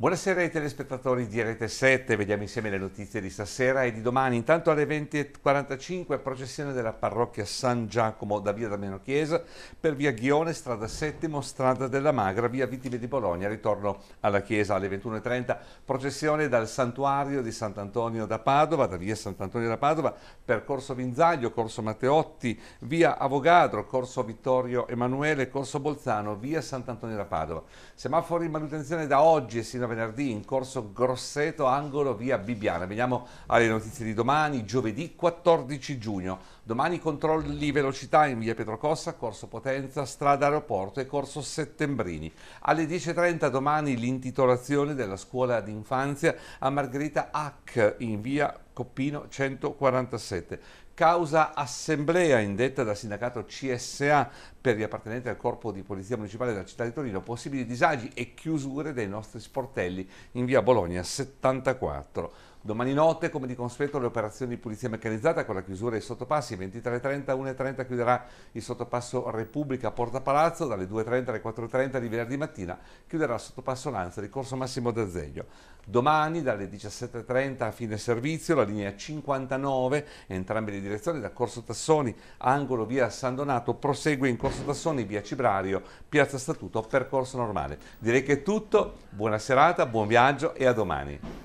Buonasera ai telespettatori di Rete 7, vediamo insieme le notizie di stasera e di domani. Intanto alle 20.45 processione della parrocchia San Giacomo da via Damiano Chiesa per via Ghione, strada Settimo, strada della Magra, via Vittime di Bologna, ritorno alla chiesa alle 21.30, processione dal santuario di Sant'Antonio da Padova, da via Sant'Antonio da Padova per corso Vinzaglio, corso Matteotti, via Avogadro, corso Vittorio Emanuele, corso Bolzano, via Sant'Antonio da Padova. Semafori in manutenzione da oggi e sino a venerdì in corso Grosseto, angolo via Bibbiana. Veniamo alle notizie di domani, giovedì 14 giugno. Domani controlli velocità in via Pietrocossa, corso Potenza, strada aeroporto e corso Settembrini. Alle 10.30 domani l'intitolazione della scuola d'infanzia a Margherita Hack in via Coppino 147. Causa assemblea indetta dal sindacato CSA per gli appartenenti al corpo di polizia municipale della città di Torino, possibili disagi e chiusure dei nostri sportelli in via Bologna 74. Domani notte, come di consueto, le operazioni di pulizia meccanizzata con la chiusura dei sottopassi. 23.30, 1.30 chiuderà il sottopasso Repubblica Porta Palazzo, dalle 2.30 alle 4.30 di venerdì mattina chiuderà il sottopasso Lanza di Corso Massimo d'Azeglio. Domani dalle 17.30 a fine servizio la linea 59, entrambe le direzioni, da Corso Tassoni, angolo via San Donato, prosegue in Corso Tassoni, via Cibrario, piazza Statuto, percorso normale. Direi che è tutto, buona serata, buon viaggio e a domani.